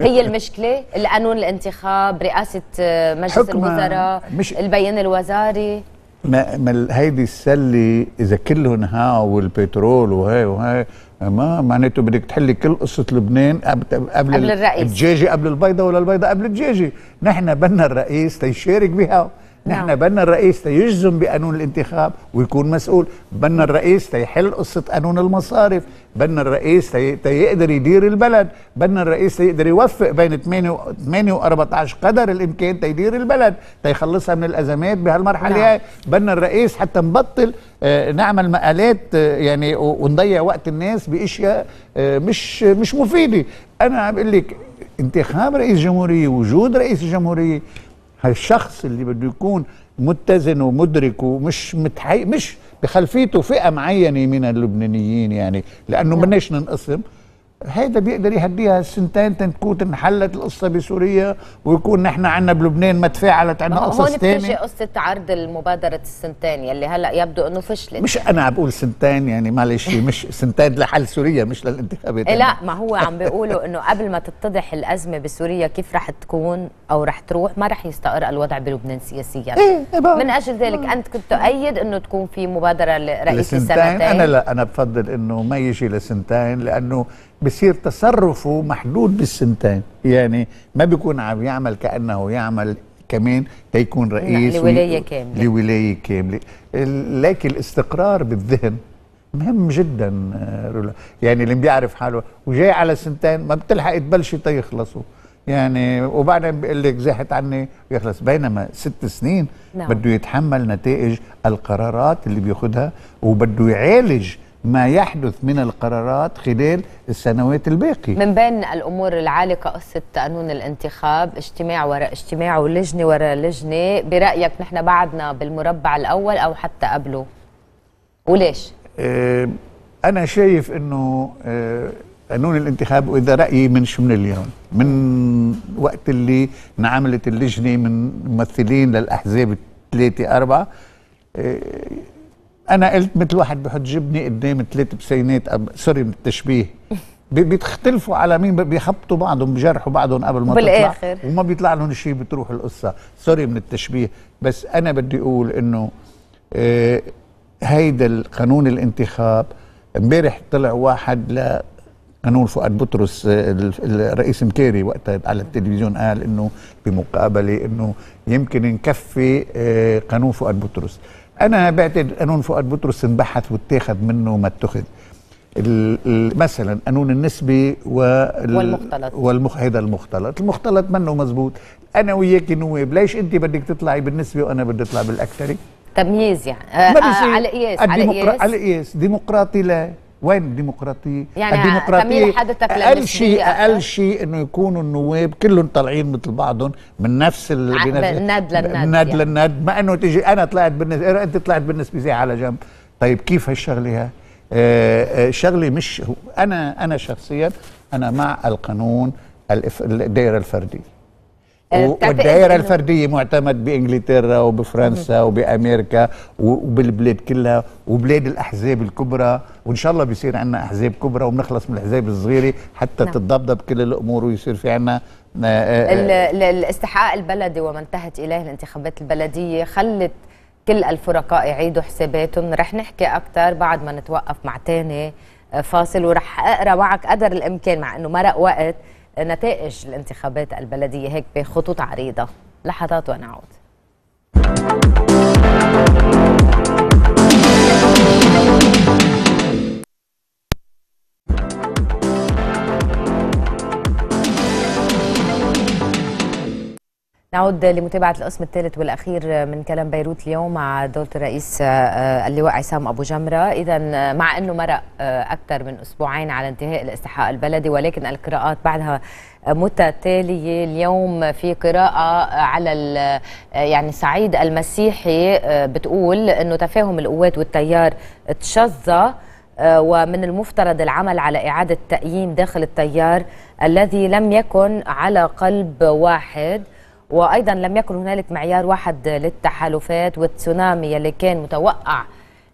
هي المشكله القانون الانتخاب رئاسه آه، مجلس الوزراء مش البيان الوزاري ما, ما هيدي السله اذا كلهم ها والبترول وهي وهي ما معناته بدك تحلي كل قصه لبنان قبل قبل, الرئيس الدجاجه قبل البيضه ولا البيضه قبل الدجاجه نحن بدنا الرئيس تيشارك بها نعم. نحن بدنا الرئيس يجزم بقانون الانتخاب ويكون مسؤول بدنا الرئيس تيحل قصة قانون المصارف بدنا الرئيس تيقدر يدير البلد بدنا الرئيس يقدر يوفق بين 8 و 14 قدر الامكان تيدير البلد تيخلصها من الازمات بهالمرحله نعم. بدنا الرئيس حتى نبطل آه، نعمل مقالات آه، يعني ونضيع وقت الناس باشياء آه، مش مش مفيده انا عم لك انتخاب رئيس جمهوريه وجود رئيس جمهورية الشخص اللي بده يكون متزن ومدرك ومش متحي... مش بخلفيته فئه معينه من اللبنانيين يعني لانه بدناش نعم. ننقسم هذا بيقدر يهديها السنتين تنكوت انحلت القصه بسوريا ويكون نحن عندنا بلبنان ما تفاعلت عندنا قصص ثانيه هون بتجي قصه عرض المبادره السنتين يلي هلا يبدو انه فشلت مش انا بقول سنتين يعني معلش مش *laughs* سنتين لحل سوريا مش للانتخابات إيه، لا ما هو عم بيقولوا انه قبل ما تتضح الازمه بسوريا كيف رح تكون او رح تروح ما رح يستقر الوضع بلبنان سياسيا إيه, إيه، من اجل ذلك انت كنت تؤيد انه تكون في مبادره لرئيس السنتين انا لا انا بفضل انه ما يجي لسنتين لانه بصير تصرفه محدود بالسنتين يعني ما بيكون عم يعمل كأنه يعمل كمان تيكون رئيس لولاية كاملة لولاية كاملة لكن الاستقرار بالذهن مهم جدا رولا يعني اللي بيعرف حاله وجاي على سنتين ما بتلحق تبلشي تيخلصوا يعني وبعدين بيقول لك زاحت عني ويخلص بينما ست سنين نعم. بده يتحمل نتائج القرارات اللي بياخذها وبده يعالج ما يحدث من القرارات خلال السنوات الباقية من بين الأمور العالقة قصة قانون الانتخاب اجتماع وراء اجتماع ولجنة وراء لجنة برأيك نحن بعدنا بالمربع الأول أو حتى قبله وليش؟ اه أنا شايف أنه اه قانون الانتخاب واذا رايي منش من اليوم من وقت اللي انعملت اللجنه من ممثلين للاحزاب الثلاثه اربعه آه، انا قلت مثل واحد بحط جبنه قدام ثلاث بسينات أب... سوري من التشبيه بيختلفوا على مين بيخبطوا بعضهم بجرحوا بعضهم قبل ما بالآخر. تطلع وما بيطلع لهم شيء بتروح القصه سوري من التشبيه بس انا بدي اقول انه آه هيدا القانون الانتخاب امبارح طلع واحد ل قانون فؤاد بطرس آه، الرئيس مكاري وقتها على التلفزيون قال انه بمقابله انه يمكن نكفي آه، قانون فؤاد بطرس انا بعتقد قانون فؤاد بطرس انبحث واتخذ منه ما اتخذ مثلا قانون النسبي وال والمختلط والمخ... هذا المختلط المختلط منه مزبوط انا وياك نواب ليش انت بدك تطلعي بالنسبي وانا بدي اطلع بالاكثري تمييز يعني آه, آه على قياس على قياس على قياس ديمقراطي لا وين الديمقراطيه؟ يعني الديمقراطية حضرتك أقل شيء أقل شيء إنه يكونوا النواب كلهم طالعين مثل بعضهم من نفس ال... الند للند الند يعني. للند ما إنه تيجي أنا طلعت بالنسبة أنت طلعت بالنسبة زي على جنب طيب كيف هالشغلة ها؟ آه، آه، شغلة مش أنا أنا شخصيا أنا مع القانون الدائرة الفردية آه، والدائره الفرديه معتمد بانجلترا وبفرنسا وبامريكا وبالبلاد كلها وبلاد الاحزاب الكبرى وان شاء الله بيصير عندنا احزاب كبرى وبنخلص من الاحزاب الصغيره حتى نعم. تتضبضب كل الامور ويصير في عندنا آه، آه، الاستحقاق البلدي وما انتهت اليه الانتخابات البلديه خلت كل الفرقاء يعيدوا حساباتهم رح نحكي اكثر بعد ما نتوقف مع تاني فاصل ورح اقرا معك قدر الامكان مع انه مرق وقت نتائج الانتخابات البلدية هيك بخطوط عريضة لحظات ونعود نعود لمتابعة القسم الثالث والأخير من كلام بيروت اليوم مع دولة الرئيس آه، اللواء عصام أبو جمرة إذا آه، مع أنه مرق آه، أكثر من أسبوعين على انتهاء الاستحقاق البلدي ولكن القراءات بعدها متتالية اليوم في قراءة على يعني سعيد المسيحي بتقول أنه تفاهم القوات والتيار تشظى ومن المفترض العمل على إعادة تقييم داخل التيار الذي لم يكن على قلب واحد وايضا لم يكن هنالك معيار واحد للتحالفات والتسونامي اللي كان متوقع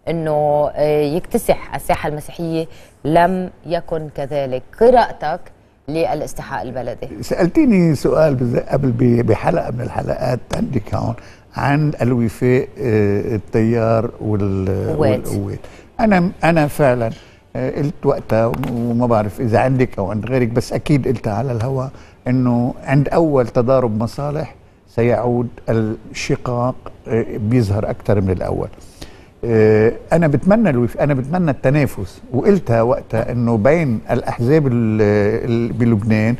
انه آه، يكتسح الساحه المسيحيه لم يكن كذلك قراءتك للاستحقاق البلدي سالتيني سؤال قبل بحلقه من الحلقات عندي هون عن الوفاء آه، التيار والقوات انا انا فعلا آه، قلت وقتها وما بعرف اذا عندك او عند غيرك بس اكيد قلتها على الهواء انه عند اول تضارب مصالح سيعود الشقاق آه، بيظهر اكثر من الاول آه، انا بتمنى الوف... انا بتمنى التنافس وقلتها وقتها انه بين الاحزاب بلبنان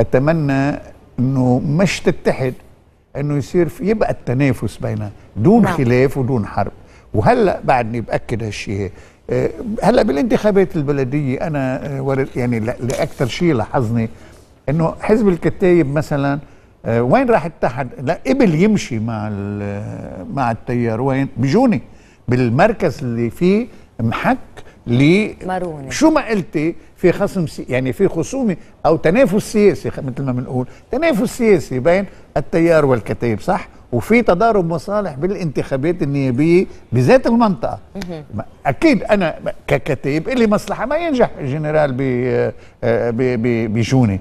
اتمنى انه مش تتحد انه يصير في يبقى التنافس بينها دون نعم. خلاف ودون حرب وهلا بعدني باكد هالشيء آه، هلا بالانتخابات البلديه انا يعني لاكثر شيء لاحظني انه حزب الكتايب مثلا آه، وين راح اتحد لا قبل يمشي مع آه، مع التيار وين بجوني بالمركز اللي فيه محك ل شو ما قلتي في خصم سي... يعني في خصومه او تنافس سياسي مثل ما بنقول تنافس سياسي بين التيار والكتايب صح وفي تضارب مصالح بالانتخابات النيابيه بذات المنطقه اكيد انا ككتيب لي مصلحه ما ينجح الجنرال آه، بجوني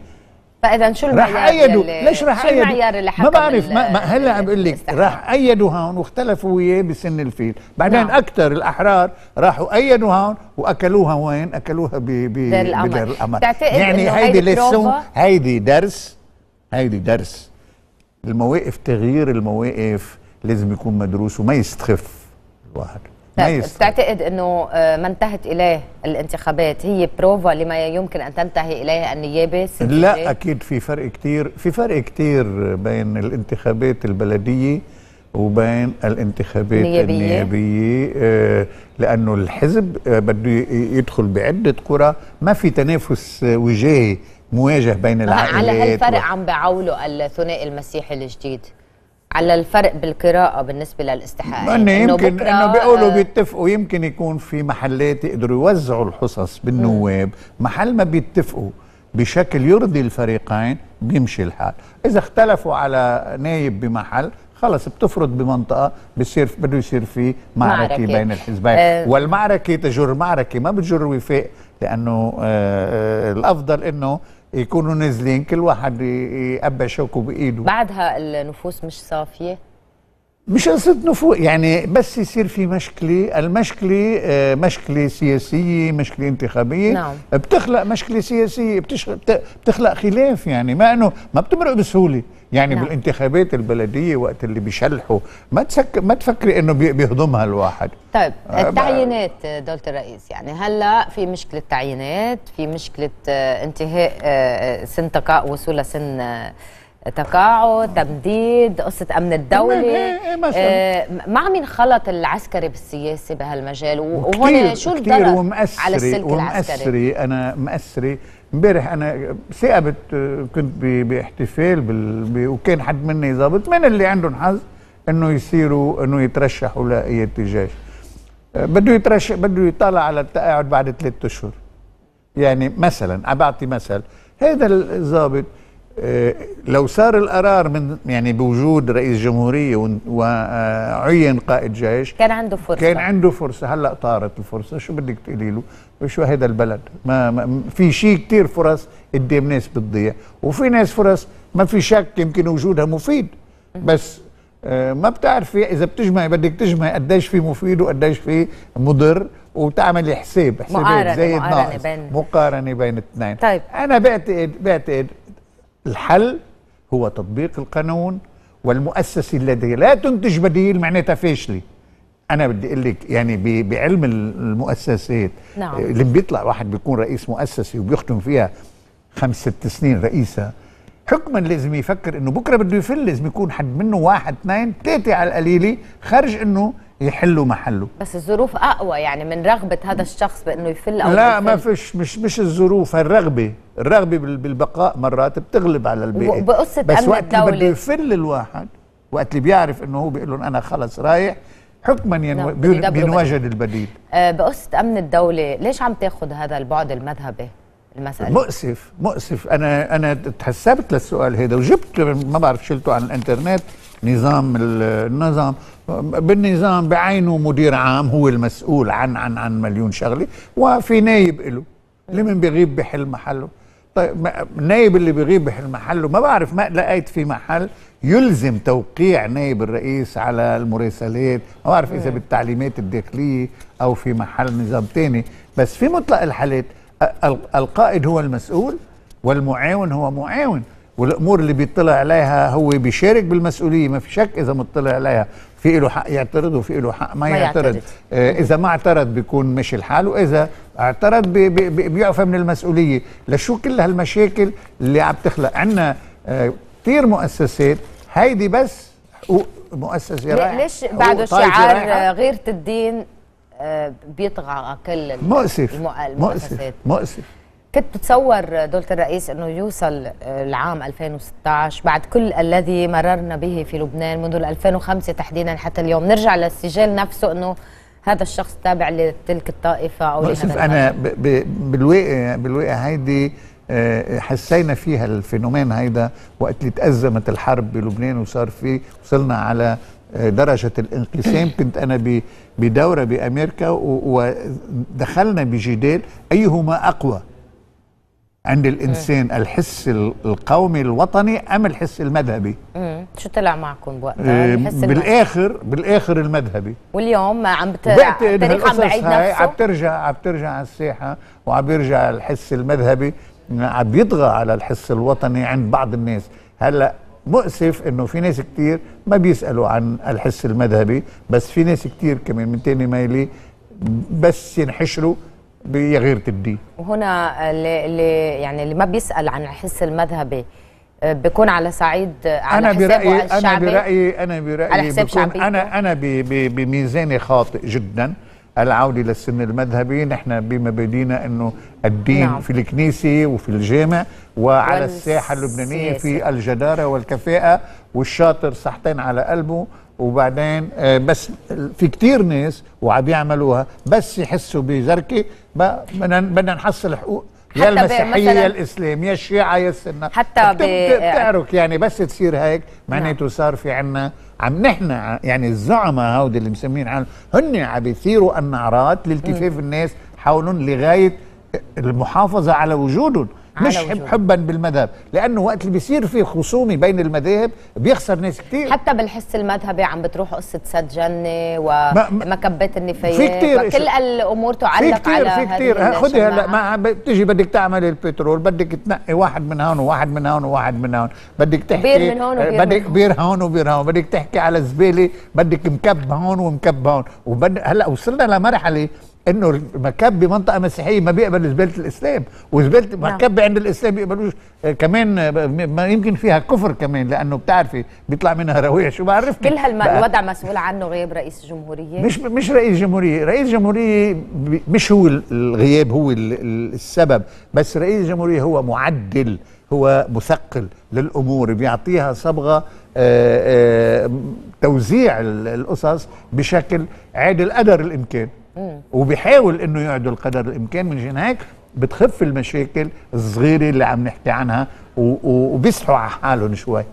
فاذا شو المعيار راح ايدوا ليش راح ايدوا المعيار اللي ما بعرف ما, ما هلا عم بقول لك راح ايدوا هون واختلفوا وياه بسن الفيل بعدين نعم. اكثر الاحرار راحوا ايدوا هون واكلوها وين اكلوها ب ب بدير القمر يعني هيدي لسون هيدي درس هيدي درس المواقف تغيير المواقف لازم يكون مدروس وما يستخف الواحد تعتقد طيب، بتعتقد انه آه، ما انتهت اليه الانتخابات هي بروفا لما يمكن ان تنتهي اليه النيابه لا اكيد في فرق كثير في فرق كثير بين الانتخابات البلديه وبين الانتخابات النيابية, النيابية آه لأنه الحزب آه بده يدخل بعدة قرى ما في تنافس آه، وجاهي مواجه بين العائلات على هالفرق و... عم بعولوا الثنائي المسيحي الجديد على الفرق بالقراءة بالنسبة للاستحقاق انه يمكن انه بيقولوا بيتفقوا يمكن يكون في محلات يقدروا يوزعوا الحصص بالنواب محل ما بيتفقوا بشكل يرضي الفريقين بيمشي الحال اذا اختلفوا على نايب بمحل خلص بتفرض بمنطقه بصير بده يصير في معركه, معركة. بين الحزبين أه والمعركه تجر معركه ما بتجر وفاق لانه آه،, أه الافضل انه يكونوا نازلين كل واحد يقبى شوكه بايده بعدها النفوس مش صافيه مش قصة نفوق يعني بس يصير في مشكلة المشكلة آه، مشكلة سياسية مشكلة انتخابية نعم. بتخلق مشكلة سياسية بتخلق خلاف يعني ما انه ما بتمرق بسهولة يعني نعم. بالانتخابات البلدية وقت اللي بيشلحوا ما تسك ما تفكري انه بيهضمها الواحد طيب آه، التعيينات دولة الرئيس يعني هلا في مشكلة تعيينات في مشكلة آه، انتهاء سن تقاء وصول سن تقاعد تمديد قصه امن الدوله إيه، إيه، إيه، آه، مع من خلط العسكري بالسياسي بهالمجال وهون شو كتير على السلك ومأسري العسكري انا مأسري امبارح انا ثقبت آه، كنت باحتفال وكان حد مني ظابط من اللي عندهم حظ انه يصيروا انه يترشحوا لقياده الجيش آه، بده يترشح بده يطلع على التقاعد بعد ثلاثة اشهر يعني مثلا بعطي مثل هذا الظابط إيه، لو صار القرار من يعني بوجود رئيس جمهوريه وعين قائد جيش كان عنده فرصه كان عنده فرصه هلا طارت الفرصه شو بدك تقولي له شو هذا البلد ما, ما في شيء كثير فرص قدام ناس بتضيع وفي ناس فرص ما في شك يمكن وجودها مفيد بس إيه، ما بتعرفي اذا بتجمعي بدك تجمعي قديش في مفيد وقديش في مضر وتعملي حساب حسابات مقارنة بين مقارنه بين الاثنين طيب انا بعتقد بعتقد الحل هو تطبيق القانون والمؤسسة الذي لا تنتج بديل معناتها فاشلة أنا بدي أقول لك يعني بعلم المؤسسات نعم. آه، اللي بيطلع واحد بيكون رئيس مؤسسة وبيختم فيها خمس ست سنين رئيسة حكما لازم يفكر انه بكره بده يفل لازم يكون حد منه واحد اثنين ثلاثه على القليله خارج انه يحلوا محله بس الظروف اقوى يعني من رغبه هذا الشخص بانه يفل او لا ما فيش مش مش الظروف الرغبه الرغبه بالبقاء مرات بتغلب على البيئه بقصه بس وقت اللي بده يفل الواحد وقت اللي بيعرف انه هو بيقول لهم انا خلص رايح حكما ينو... بينوجد البديل آه بقصه امن الدوله ليش عم تاخذ هذا البعد المذهبي المسألة مؤسف مؤسف أنا أنا تحسبت للسؤال هذا وجبت ما بعرف شلته عن الإنترنت نظام النظام بالنظام بعينه مدير عام هو المسؤول عن عن عن مليون شغله وفي نايب له اللي من بيغيب بحل محله طيب النايب اللي بيغيب بحل محله ما بعرف ما لقيت في محل يلزم توقيع نائب الرئيس على المراسلات ما بعرف اذا إيه. بالتعليمات الداخليه او في محل نظام تاني بس في مطلق الحالات القائد هو المسؤول والمعاون هو معاون والامور اللي بيطلع عليها هو بيشارك بالمسؤوليه ما في شك اذا مطلع عليها في له حق يعترض وفي له حق ما, ما يعترض, يعترض. آه اذا ما اعترض بيكون مشي الحال واذا اعترض بي بي بي بيعفى من المسؤوليه لشو كل هالمشاكل اللي عم تخلق عندنا آه كثير مؤسسات هيدي بس حقوق مؤسسه رايحه ليش بعد شعار غيرة الدين آه، بيطغى كل مؤسف المؤسسات مؤسف مؤسف كنت بتصور دولة الرئيس أنه يوصل العام 2016 بعد كل الذي مررنا به في لبنان منذ 2005 تحديدا حتى اليوم نرجع للسجال نفسه أنه هذا الشخص تابع لتلك الطائفة أو لهذا شوف أنا بالواقع بالواقع هيدي آه، حسينا فيها الفينومين هيدا وقت اللي تأزمت الحرب بلبنان وصار في وصلنا على آه، درجة الانقسام *clears throat* كنت أنا بدورة بأمريكا ودخلنا بجدال أيهما أقوى عند إيه. الانسان الحس القومي الوطني ام الحس المذهبي امم شو طلع معكم بوقتها إيه، الحس بالاخر المذهبي. بالاخر المذهبي واليوم عم التاريخ عم بعيد نفسه عم بترجع عم بترجع على الساحه وعم بيرجع الحس المذهبي عم بيطغى على الحس الوطني عند بعض الناس هلا مؤسف انه في ناس كثير ما بيسالوا عن الحس المذهبي بس في ناس كثير كمان من تاني ميلي بس ينحشروا يا غير تديه وهنا اللي يعني اللي ما بيسال عن الحس المذهبي آه، بيكون على صعيد على انا برايي انا برايي انا برايي على حساب انا انا بميزاني خاطئ جدا العودة للسن المذهبي نحن بمبادئنا أنه الدين نعم. في الكنيسة وفي الجامع وعلى الساحة اللبنانية في الجدارة والكفاءة والشاطر صحتين على قلبه وبعدين آه، بس في كتير ناس وعم بيعملوها بس يحسوا بزركه بدنا بدنا نحصل حقوق يا المسيحية يا الإسلام يا الشيعة يا السنة حتى بتعرف يعني بس تصير هيك معناته نعم. صار في عنا عم نحن يعني الزعماء هودي اللي مسمين حالهم هن عم بيثيروا النعرات لالتفاف الناس حولهم لغاية المحافظة على وجودهم مش حب حبا بالمذهب لانه وقت اللي بيصير في خصومه بين المذاهب بيخسر ناس كتير حتى بالحس المذهبي يعني عم بتروح قصه سد جنه ومكبات النفايات في كتير وكل الامور تعلق في كتير على في كثير خذي هلا ما بتيجي بدك تعمل البترول بدك تنقي واحد من هون وواحد من هون وواحد من هون بدك تحكي بير من هون وبير بدك بير هون وبير هون بدك تحكي على زباله بدك مكب هون ومكب هون وبد هلا وصلنا لمرحله انه المكب منطقه مسيحيه ما بيقبل زباله الاسلام وزباله المكب نعم. عند الاسلام بيقبلوش آه، كمان آه، ما يمكن فيها كفر كمان لانه بتعرفي بيطلع منها رويه شو بعرفني كل هالوضع مسؤول عنه غياب رئيس الجمهوريه مش مش رئيس جمهوريه رئيس جمهوريه مش هو الغياب هو السبب بس رئيس الجمهوريه هو معدل هو مثقل للامور بيعطيها صبغه آه، توزيع القصص بشكل عادل قدر الامكان وبيحاول انه يعدل قدر الامكان من هناك بتخف المشاكل الصغيره اللي عم نحكي عنها وبيصحوا على حالهم شوي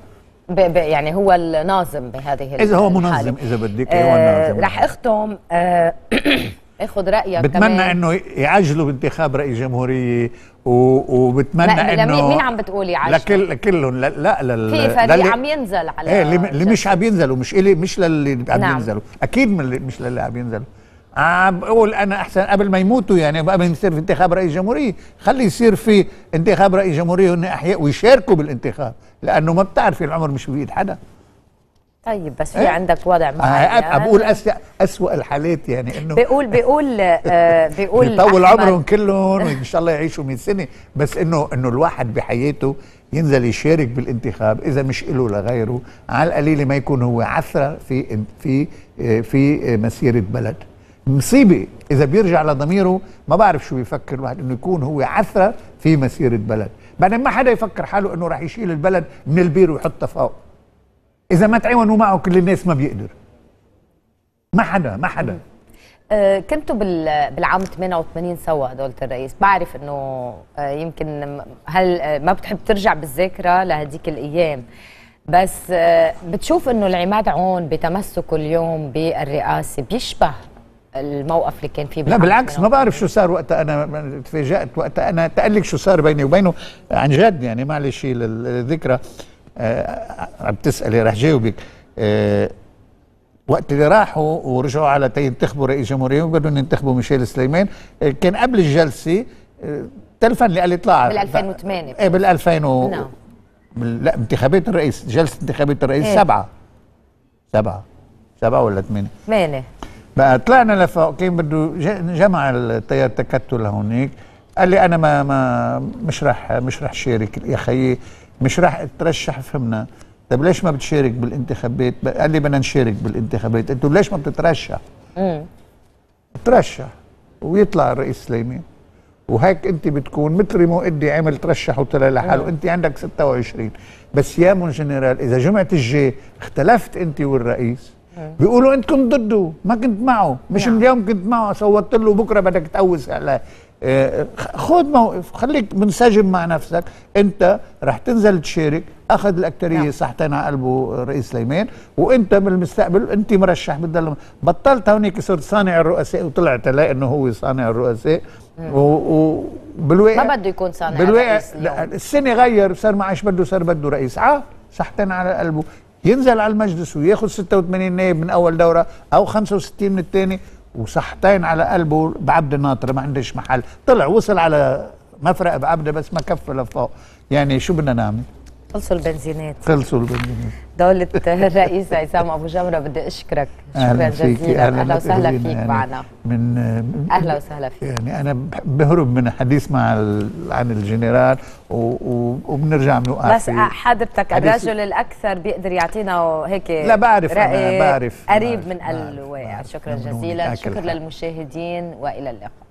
يعني هو الناظم بهذه اذا هو منظم اذا بدك هو آه، الناظم رح اختم آه، *coughs* اخذ رايك بتمنى كمان. انه يعجلوا بانتخاب رئيس جمهوريه وبتمنى انه مين عم بتقولي عجل لكل كلهم لا لا في فريق عم ينزل على ايه اللي مش عم ينزلوا مش الي مش للي عم نعم. ينزلوا اكيد مش للي عم ينزلوا عم بقول انا احسن قبل ما يموتوا يعني قبل يصير في انتخاب رئيس جمهوريه خلي يصير في انتخاب رئيس جمهوريه وهن احياء ويشاركوا بالانتخاب لانه ما بتعرفي العمر مش بايد حدا طيب بس في ايه؟ عندك وضع آه، معين آه بقول أسوأ, الحالات يعني انه بيقول بيقول آه بيقول *laughs* يطول عمرهم كلهم وان شاء الله يعيشوا 100 سنه بس انه انه الواحد بحياته ينزل يشارك بالانتخاب اذا مش له لغيره على القليله ما يكون هو عثره في في آه، في آه، مسيره بلد مصيبه اذا بيرجع لضميره ما بعرف شو بيفكر الواحد انه يكون هو عثره في مسيره بلد بعدين ما حدا يفكر حاله انه راح يشيل البلد من البير ويحطها فوق اذا ما تعاونوا معه كل الناس ما بيقدر ما حدا ما حدا أه، كنتوا بالعام 88 سوا دولة الرئيس بعرف انه أه، يمكن هل أه، ما بتحب ترجع بالذاكرة لهديك الايام بس بتشوف انه العماد عون بتمسكه اليوم بالرئاسة بيشبه الموقف اللي كان فيه لا بالعكس يعني. ما بعرف شو صار وقتها انا تفاجات وقتها انا تقلك شو صار بيني وبينه عن جد يعني معلش للذكرى آه عم تسالي رح جاوبك آه وقت اللي راحوا ورجعوا على تينتخبوا رئيس جمهوريه وبدهم ينتخبوا ميشيل سليمان آه، كان قبل الجلسه آه، تلفن لي قال لي طلع بال 2008 ايه بال 2000 و... نعم لا انتخابات الرئيس جلسه انتخابات الرئيس إيه؟ سبعه سبعه سبعه ولا ثمانيه؟ ثمانيه بقى طلعنا لفوق كان بده جمع التيار تكتل هونيك قال لي انا ما ما مش رح مش رح شارك يا خيي مش رح اترشح فهمنا طيب ليش ما بتشارك بالانتخابات قال لي بدنا نشارك بالانتخابات قلت له ليش ما بتترشح امم ترشح ويطلع الرئيس سليمان وهيك انت بتكون مثل ريمو ادي عمل ترشح وطلع لحاله انت عندك 26 بس يا مون جنرال اذا جمعه الجاي اختلفت انت والرئيس بيقولوا انت كنت ضده ما كنت معه مش نعم. اليوم كنت معه صوتت له بكره بدك تقوس على آه، خذ موقف خليك منسجم مع نفسك انت رح تنزل تشارك اخذ الاكثريه نعم. صحتين على قلبه الرئيس سليمان وانت بالمستقبل انت مرشح بتضل بطلت هونيك صرت صانع الرؤساء وطلعت لاقي انه هو صانع الرؤساء وبالواقع ما بده يكون صانع بالواقع السنه غير صار ما عادش بده صار بده رئيس عا آه، صحتين على قلبه ينزل على المجلس وياخذ 86 نائب من اول دوره او 65 من الثاني وصحتين على قلبه بعبد الناطر ما عندش محل طلع وصل على مفرق بعبده بس ما كفى لفوق يعني شو بدنا نعمل خلصوا البنزينات خلصوا البنزينات دولة *laughs* الرئيس عصام ابو جمره بدي اشكرك شكرا جزيلا اهلا وسهلا فيك يعني معنا من اهلا وسهلا فيك يعني انا بهرب من حديث مع عن الجنرال وبنرجع بنوقع بس حضرتك الرجل الاكثر بيقدر يعطينا هيك لا بعرف رأي أنا بعرف قريب بعرف من الواقع شكرا جزيلا شكرا للمشاهدين والى اللقاء